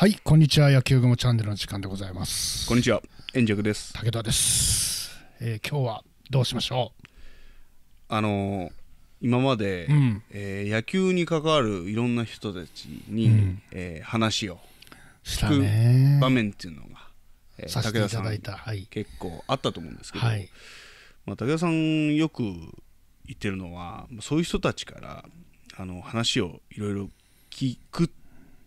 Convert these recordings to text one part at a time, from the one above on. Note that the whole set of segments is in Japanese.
はい、こんにちは。野球雲チャンネルの時間でございます。こんにちは。円尺です。武田です。えー、今日はどうしましょう。あのー、今まで、うん、えー、野球に関わるいろんな人たちに、うん、えー、話を聞く場面っていうのが、えー、武田さんはい、結構あったと思うんですけど、はい、まあ武田さんよく言ってるのは、そういう人たちからあの話をいろいろ聞くっ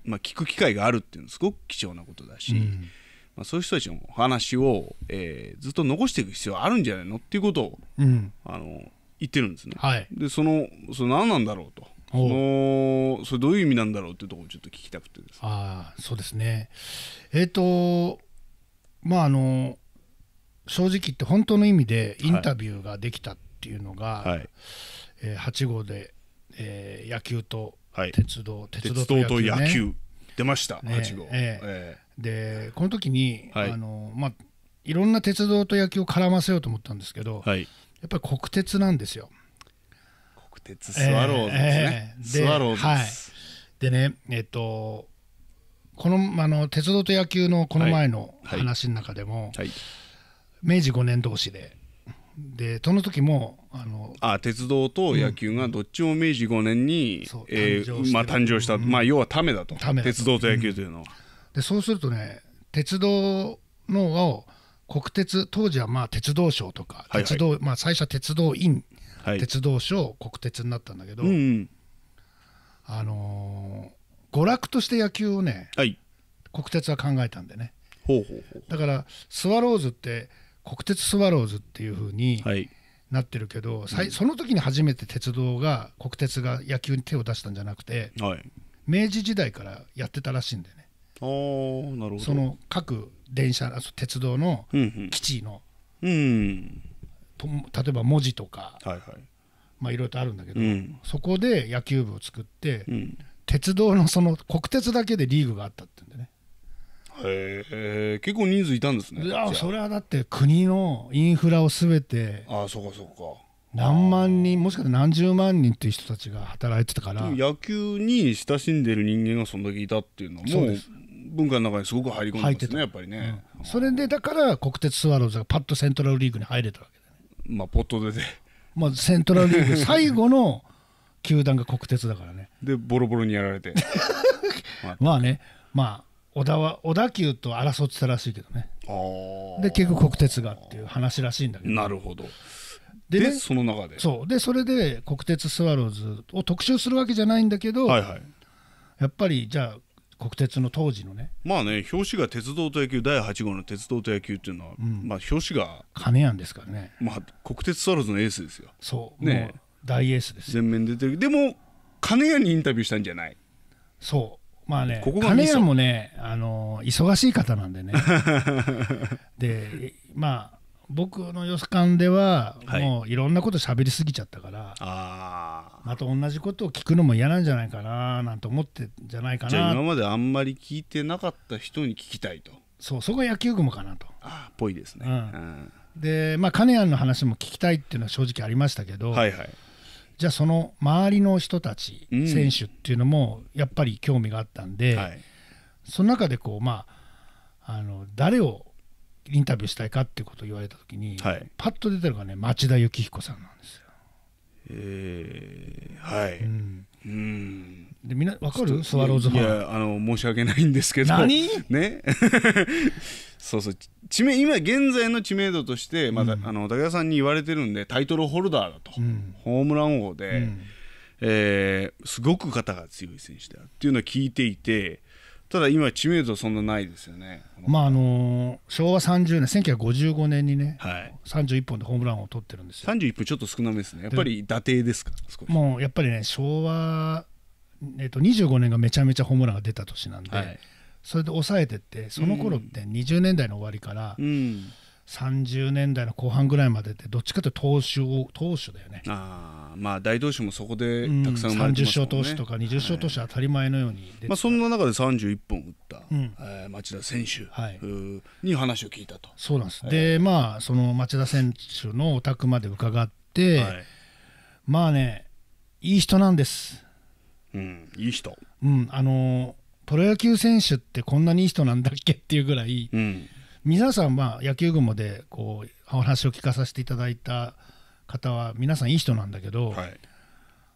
まあ、聞く機会があるっていうのはすごく貴重なことだし、うん、まあ、そういう人たちの話を、えー、ずっと残していく必要あるんじゃないのっていうことを、うん、あの言ってるんですね。はい、でそのその何なんだろうとそのそれどういう意味なんだろうっていうところをちょっと聞きたくてです、ね、あそうですねえっ、ー、とまああの正直言って本当の意味でインタビューができたっていうのが、はいはい、えー、8号で、えー、野球とはい、鉄道鉄道と野球,、野球出ました、ね、8号、ええでこの時に、はい、あのまあ、いろんな鉄道と野球を絡ませようと思ったんですけど、はい、やっぱり国鉄なんですよ国鉄スワローズですね、スワローズはい、でねえっとこのあの鉄道と野球のこの前の話の中でも、はい、明治5年同士ででその時もあのあ鉄道と野球がどっちも明治5年に、えまあ、誕生した、うん、まあ、要はためだと鉄道と野球というのは。でそうするとね鉄道のを国鉄当時はまあ鉄道省とか、はいはい、鉄道、まあ、最初は鉄道院、はい、鉄道省国鉄になったんだけど、うんうん、あのー、娯楽として野球をね、はい、国鉄は考えたんでねだからスワローズって国鉄スワローズっていうふうに、はい、なってるけど、うん、その時に初めて鉄道が国鉄が野球に手を出したんじゃなくて、はい、明治時代からやってたらしいんでねなるほどその各電車鉄道の基地の、うん、うん、例えば文字とか、はいはいまあ、いろいろとあるんだけど、うん、そこで野球部を作って、鉄道のその国鉄だけでリーグがあったって言うんでねへえ結構人数いたんですねいやそれはだって国のインフラをすべてああそうかそうか何万人もしかしたら何十万人っていう人たちが働いてたから野球に親しんでる人間がそんだけいたっていうのもう文化の中にすごく入り込んでますねやっぱりね、うん、それでだから国鉄スワローズがパッとセントラルリーグに入れたわけだねまあポットでで、まあ、セントラルリーグ 最後の球団が国鉄だからねでボロボロにやられて まあねまあ小田は小田急と争ってたらしいけどねで結局国鉄がっていう話らしいんだけどなるほどでね、でその中でそうでそれで国鉄スワローズを特集するわけじゃないんだけど、はいはい、やっぱりじゃあ国鉄の当時のねまあね表紙が鉄道と野球第8号の鉄道と野球っていうのは、うん、まあ表紙が金やんですからねまあ国鉄スワローズのエースですよそうね大エースです全面出てるでも金谷にインタビューしたんじゃないそうまあね、ここ金谷もねあの忙しい方なんでね でまあ僕の予感では、はい、もういろんなこと喋りすぎちゃったからまた同じことを聞くのも嫌なんじゃないかななんて思ってんじゃないかなじゃあ今まであんまり聞いてなかった人に聞きたいとそうそこが野球雲かなとあぽいですね、うん、でまあ金谷の話も聞きたいっていうのは正直ありましたけど、はいはい、じゃあその周りの人たち、うん、選手っていうのもやっぱり興味があったんで、はい、その中でこう、まあ、あの誰をインタビューしたいかっていうことを言われた時に、はい、パッと出てるのがね町田幸彦さんなんですよ。えー、はい、うんうん、でみんなわかるスワローズファンいやあの申し訳ないんですけど何ねそうそう知名今現在の知名度として、まだうん、あの武田さんに言われてるんでタイトルホルダーだと、うん、ホームラン王で、うん、えー、すごく肩が強い選手だっていうのは聞いていてただ今知名度そんなないですよね、まああのー、昭和30年1955年にね、はい、31本でホームランを取ってるんですよ31本ちょっと少なめですねやっぱり打達ですかもうやっぱりね昭和、えー、と25年がめちゃめちゃホームランが出た年なんで。はいそれで抑えてってその頃って20年代の終わりから、うん、30年代の後半ぐらいまでってどっちかというと投手を投手だよねあまあ大投手もそこでたくさんん、ね、30勝投手とか20勝投手当たり前のように、はい、まあ、そんな中で31本打った、うん、えー、町田選手、はい、に話を聞いたとそうなんです、はい、でまあその町田選手のお宅まで伺って、はい、まあねいい人なんですうんいい人うんあのプロ野球選手ってこんなにいい人なんだっけっていうぐらい、うん、皆さん、まあ、野球雲でこうお話を聞かさせていただいた方は皆さんいい人なんだけど、はい、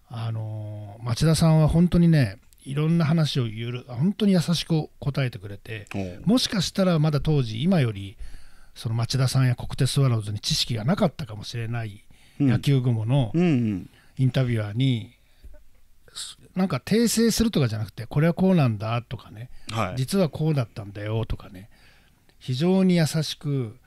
あの町田さんは本当にねいろんな話をゆる本当に優しく答えてくれてもしかしたらまだ当時今よりその町田さんや国鉄スワローズに知識がなかったかもしれない野球雲のインタビュアーになんか訂正するとかじゃなくてこれはこうなんだとかね、はい、実はこうだったんだよとかね非常に優しく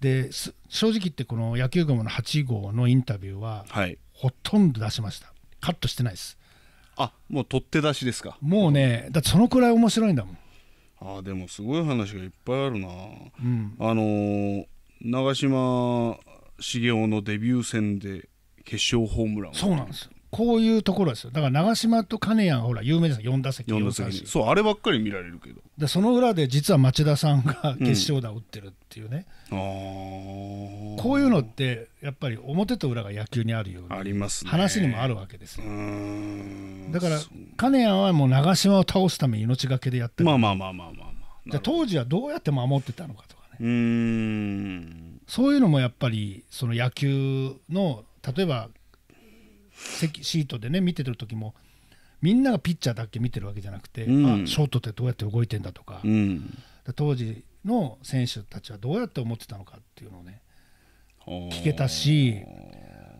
で正直言ってこの野球雲の8号のインタビューは、はい、ほとんど出しましたカットしてないですあもう取って出しですかもうねだってそのくらい面白いんだもんあでもすごい話がいっぱいあるな、うん、あのー、長嶋茂雄のデビュー戦で決勝ホームランそうなんですこういうところですよだから長嶋と金谷ほら有名ですよ4打席4打席そうあればっかり見られるけどでその裏で実は町田さんが決勝打を打ってるっていうね、うん、こういうのってやっぱり表と裏が野球にあるようにあります話にもあるわけですよ、だから金谷はもう長嶋を倒すために命がけでやってるまあまあまあまあまあ、まあ、じゃ当時はどうやって守ってたのかとかねうんそういうのもやっぱりその野球の例えば席シートでね見てる時もみんながピッチャーだけ見てるわけじゃなくて、うん、あショートってどうやって動いてんだとかうん、当時の選手たちはどうやって思ってたのかっていうのをね聞けたし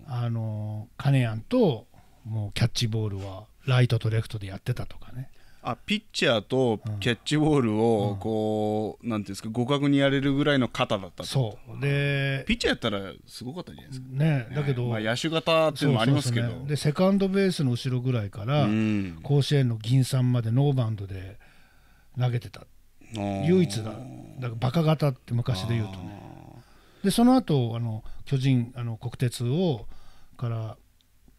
あのアンともうキャッチボールはライトとレフトでやってたとかねあピッチャーとキャッチボールをこう、うん、なんていうんですか互角にやれるぐらいの肩だったそうでピッチャーやったらすごかったじゃないですかね、ね、だけど、まあ、野手型っていうのもありますけど、ね、でセカンドベースの後ろぐらいから、うん、甲子園の銀さんまでノーバウンドで投げてた唯一だだからバカ型って昔で言うとねでその後あの巨人あの国鉄をから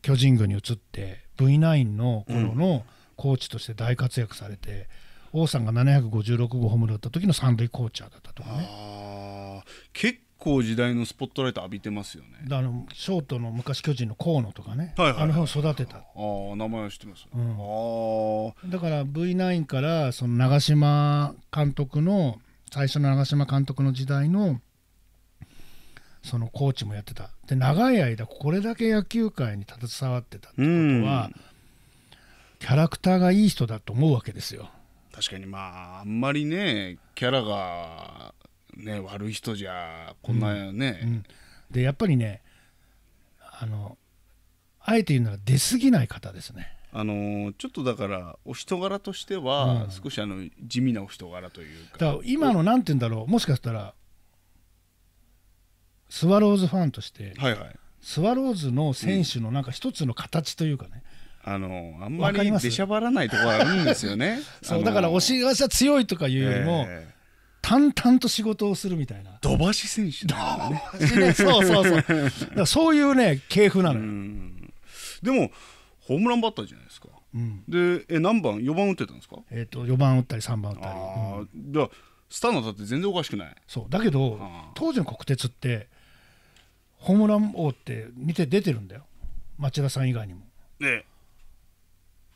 巨人軍に移って V9 の頃の、うんコーチとして大活躍されて王さんが756号ホームラン打った時の三塁コーチャーだったとかね。結構時代のスポットライト浴びてますよねあのショートの昔巨人の河野とかね、はいはい、あの辺を育てたああ名前は知ってます、うん、ああ。だから V9 からその長嶋監督の最初の長嶋監督の時代のそのコーチもやってたで長い間これだけ野球界に携わってたってことは、うんキャラクターがいい人だと思うわけですよ確かにまああんまりねキャラがね悪い人じゃこんなね、うんうん、でやっぱりねあのあえて言うなら出過ぎない方ですねあのちょっとだからお人柄としては、少しあの地味なお人柄というか、うん、今のなんて言うんだろうもしかしたらスワローズファンとして、はいはい、スワローズの選手のなんか一つの形というかね、あのあんまり出しゃばらないところあるんですよね そうだから押し合わせは強いとかいうよりも、えー淡々と仕事をするみたいな。土橋選手だ、ね、そうそうそう。だそういうね、系譜なのよ。でも、ホームランバッターじゃないですか。うん、で、え、何番、4番打ってたんですかえー、と、4番打ったり、3番打ったり。ああ、うん、スターのだって全然おかしくない。そう。だけど、当時の国鉄って、ホームラン王って見て出てるんだよ。町田さん以外にも。ね。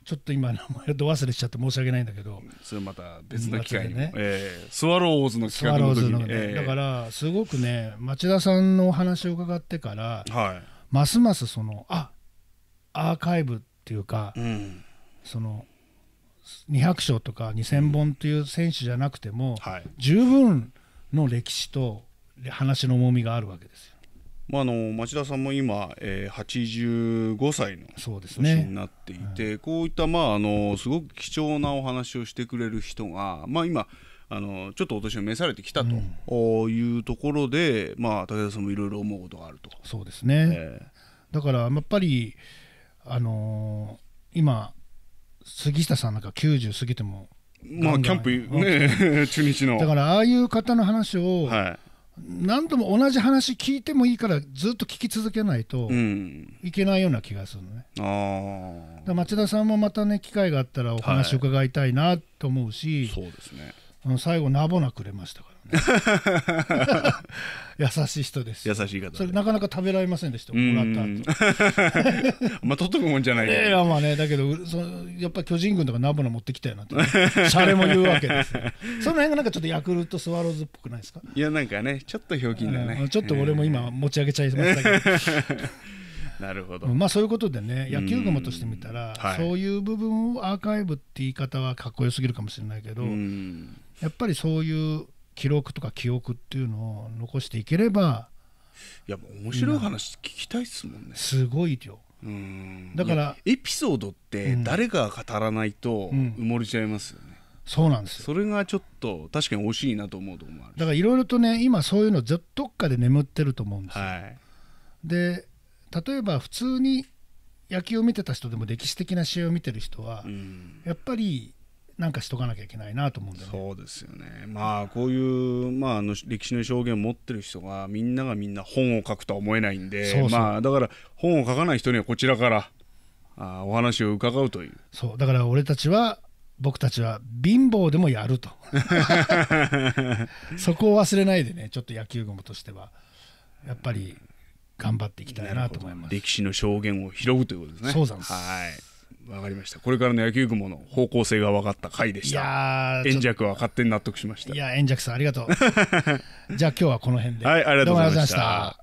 ちょっと今名前ど忘れしちゃって申し訳ないんだけどそれまた別の機会にね、えー、スワローズの企画の時に、えー、だからすごくね町田さんのお話を伺ってから、はい、ますますそのあアーカイブっていうか、うん、その200章とか2,000本という選手じゃなくても、うんはい、十分の歴史と話の重みがあるわけですよ。まあ、あの町田さんも今、えー、85歳の年になっていて、ねはい、こういった、まあ、あのすごく貴重なお話をしてくれる人が、まあ、今あのちょっとお年を召されてきたというところで、うん、まあ、武田さんもいろいろ思うことがあると。そうですね、えー、だからやっぱり、あのー、今杉下さんなんか90過ぎてもまあキャンプね、中日のだからああいう方の話を、はい何度も同じ話聞いてもいいからずっと聞き続けないといけないような気がするのね。うん、あ町田さんもまたね機会があったらお話伺いたいなと思うし、はい、そうですね最後ナボナくれましたからね 優しい人です優しい方それなかなか食べられませんでしたもらった後まあ取っとくもんじゃないけど まあねだけどそやっぱ巨人軍とかナボナ持ってきたよなって、ね、シャレも言うわけです、ね、その辺がなんかちょっとヤクルトスワローズっぽくないですかいやなんかねちょっとひょうきんだね、ちょっと俺も今持ち上げちゃいましたけどなるほど、まあ、そういうことでね野球雲としてみたら、はい、そういう部分をアーカイブって言い方はかっこよすぎるかもしれないけど、やっぱりそういう記録とか記憶っていうのを残していければいや面白い話聞きたいですもんねすごいよだからエピソードって誰が語らないと埋もれちゃいますよね、うんうん、そうなんですよそれがちょっと確かに惜しいなと思うと思うだからいろいろとね今そういうのどっかで眠ってると思うんですよ、はい、で例えば普通に野球を見てた人でも歴史的な試合を見てる人は、うん、やっぱりなんかしとかなきゃいけないなと思うんだよね。そうですよね。まあこういうまああの歴史の証言を持ってる人がみんながみんな本を書くとは思えないんで、そうそうまあだから本を書かない人にはこちらからあお話を伺うという。そうだから俺たちは僕たちは貧乏でもやると そこを忘れないでねちょっと野球雲としてはやっぱり頑張っていきたいなと思います歴史の証言を拾うということですねそうなんですはいわかりました。これからの野球雲の方向性が分かった回でした。いや円尺は勝手に納得しました。いや、円尺さんありがとう。じゃあ今日はこの辺で。はい、ありがとうございました。